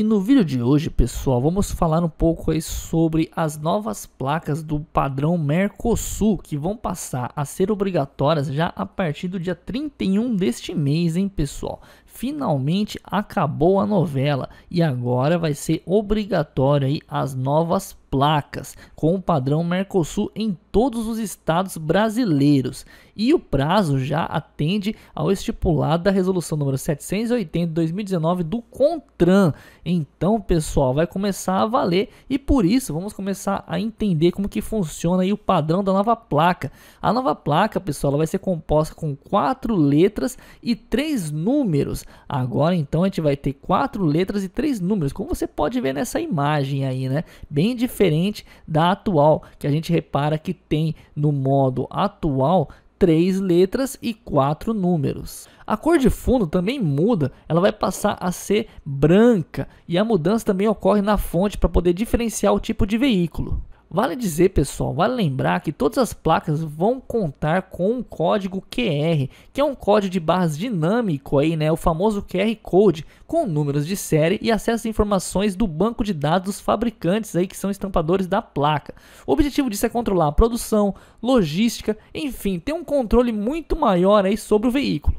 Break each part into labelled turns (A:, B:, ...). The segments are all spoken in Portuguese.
A: E no vídeo de hoje, pessoal, vamos falar um pouco aí sobre as novas placas do padrão Mercosul que vão passar a ser obrigatórias já a partir do dia 31 deste mês, hein, pessoal? finalmente acabou a novela e agora vai ser obrigatório aí as novas placas com o padrão Mercosul em todos os estados brasileiros. E o prazo já atende ao estipulado da resolução número 780 de 2019 do Contran. Então, pessoal, vai começar a valer e por isso vamos começar a entender como que funciona aí o padrão da nova placa. A nova placa, pessoal, vai ser composta com quatro letras e três números. Agora então a gente vai ter quatro letras e três números, como você pode ver nessa imagem aí, né? Bem diferente da atual, que a gente repara que tem no modo atual três letras e quatro números. A cor de fundo também muda, ela vai passar a ser branca e a mudança também ocorre na fonte para poder diferenciar o tipo de veículo. Vale dizer, pessoal, vale lembrar que todas as placas vão contar com um código QR, que é um código de barras dinâmico aí, né, o famoso QR Code, com números de série e acesso a informações do banco de dados dos fabricantes aí que são estampadores da placa. O objetivo disso é controlar a produção, logística, enfim, ter um controle muito maior aí sobre o veículo.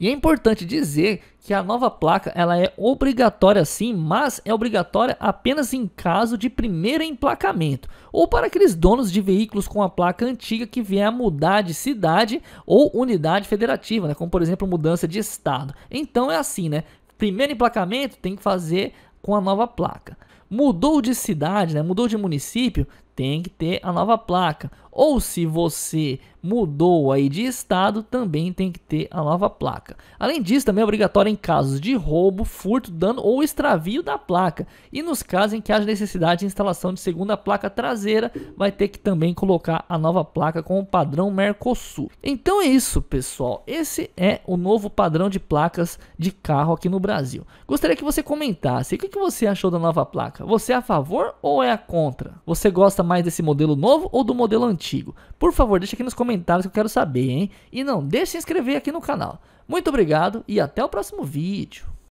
A: E é importante dizer que a nova placa ela é obrigatória sim, mas é obrigatória apenas em caso de primeiro emplacamento ou para aqueles donos de veículos com a placa antiga que vier a mudar de cidade ou unidade federativa, né? como por exemplo mudança de estado. Então é assim, né? Primeiro emplacamento tem que fazer com a nova placa. Mudou de cidade, né? mudou de município, tem que ter a nova placa. Ou se você mudou aí de estado, também tem que ter a nova placa. Além disso, também é obrigatório em casos de roubo, furto, dano ou extravio da placa. E nos casos em que haja necessidade de instalação de segunda placa traseira, vai ter que também colocar a nova placa com o padrão Mercosul. Então é isso, pessoal. Esse é o novo padrão de placas de carro aqui no Brasil. Gostaria que você comentasse o que você achou da nova placa. Você é a favor ou é a contra? Você gosta mais desse modelo novo ou do modelo antigo? Por favor, deixa aqui nos comentários que eu quero saber, hein? E não deixe de se inscrever aqui no canal. Muito obrigado e até o próximo vídeo.